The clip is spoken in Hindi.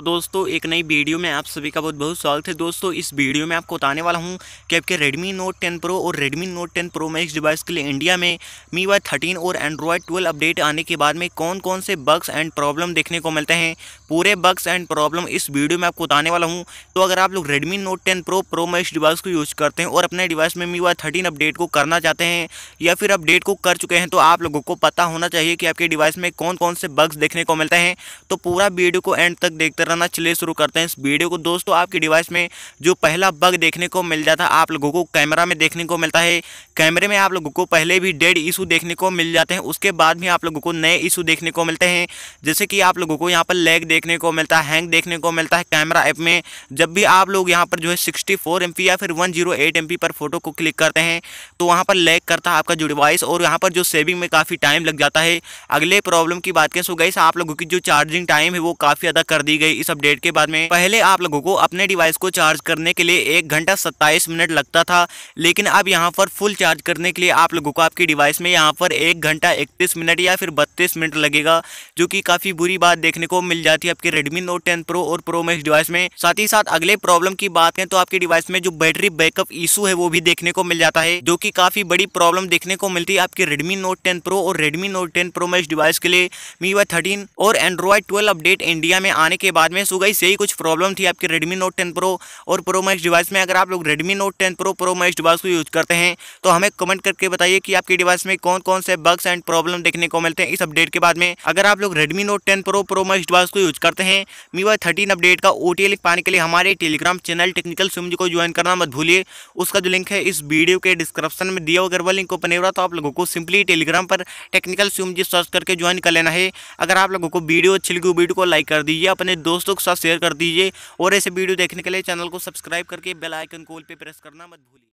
तो दोस्तों एक नई वीडियो में आप सभी का बहुत बहुत स्वागत है दोस्तों इस वीडियो में आपको बताने वाला हूं कि आपके Redmi Note 10 Pro और Redmi Note 10 Pro Max device के लिए इंडिया में मी वाई थर्टीन और एंड्रॉयड 12 अपडेट आने के बाद में कौन कौन से बग्स एंड प्रॉब्लम देखने को मिलते हैं पूरे बग्स एंड प्रॉब्लम इस वीडियो में आपको बताने वाला हूँ तो अगर आप लोग Redmi Note ten Pro Pro Max device को यूज़ करते हैं और अपने डिवाइस में मी वाई थर्टीन अपडेट को करना चाहते हैं या फिर अपडेट को कर चुके हैं तो आप लोगों को पता होना चाहिए कि आपके डिवाइस में कौन कौन से बग्स देखने को मिलते हैं तो पूरा वीडियो को एंड तक देखते करना चलिए शुरू करते हैं इस वीडियो को दोस्तों आपके डिवाइस में जो पहला बग देखने को मिल जाता है आप लोगों को कैमरा में देखने को मिलता है कैमरे में आप लोगों को पहले भी डेड इशू देखने को मिल जाते हैं उसके बाद भी आप लोगों को नए इशू देखने को मिलते हैं जैसे कि आप लोगों को यहाँ पर लेग देखने को मिलता है हैंग देखने को मिलता है कैमरा ऐप में जब भी आप लोग यहाँ पर जो है सिक्सटी फोर एम पी या फिर one zero eight M P पर फोटो को क्लिक करते हैं तो वहाँ पर लैग करता है आपका जो डिवाइस और यहाँ पर जो सेविंग में काफ़ी टाइम लग जाता है अगले प्रॉब्लम की बात करें सो गई आप लोगों की जो चार्जिंग टाइम है वो काफ़ी ज़्यादा कर दी गई इस अपडेट के बाद में पहले आप लोगों को अपने डिवाइस को चार्ज करने के लिए एक घंटा सत्ताईस मिनट लगता था लेकिन अब यहाँ पर फुल चार्ज करने के लिए आप लोगों को आपकी डिवाइस में यहाँ पर एक घंटा इकतीस मिनट या फिर बत्तीस मिनट लगेगा जो कि काफ़ी बुरी बात देखने को मिल जाती है आपके रेडमी नोट टेन प्रो और प्रो मैक्स डिवाइस में साथ ही साथ अगले प्रॉब्लम की बात करें तो आपके डिवाइस में जो बैटरी बैकअप इशू है वो भी देखने को मिल जाता है जो की काफ़ी बड़ी प्रॉब्लम देखने को मिलती है आपके रेडमी नोट टेन प्रो और Redmi Note ten Pro Max device के लिए मीवा थर्टीन और एंड्रॉयड ट्वेल्व अपडेट इंडिया में आने के बाद बाद में सो गई यही कुछ प्रॉब्लम थी आपके रेडमी नोट टेन प्रो और प्रो मैक्स डिवाइस में अगर आप लोग Redmi Note ten Pro Pro Max device को यूज़ करते हैं तो हमें कमेंट करके बताइए कि आपके डिवाइस में कौन कौन से बग्स एंड प्रॉब्लम देखने को मिलते हैं इस अपडेट के बाद में अगर आप लोग Redmi Note ten Pro Pro Max device को यूज करते हैं मीवा थर्टीन अपडेट का ओ पाने के लिए हमारे टेलीग्राम चैनल टेक्निकल स्विम को ज्वाइन करना मत भूलिए उसका जो लिंक है इस वीडियो के डिस्क्रिप्शन में दिया अगर वह लिंक को पनेवरा तो आप लोगों को सिंपली टेलीग्राम पर टेक्निकल स्विम सर्च करके ज्वाइन कर लेना है अगर आप लोगों को वीडियो अच्छी लगी वीडियो को लाइक कर दीजिए अपने दोस्तों के साथ शेयर कर दीजिए और ऐसे वीडियो देखने के लिए चैनल को सब्सक्राइब करके बेल आइकन कॉल पे प्रेस करना मत भूलिए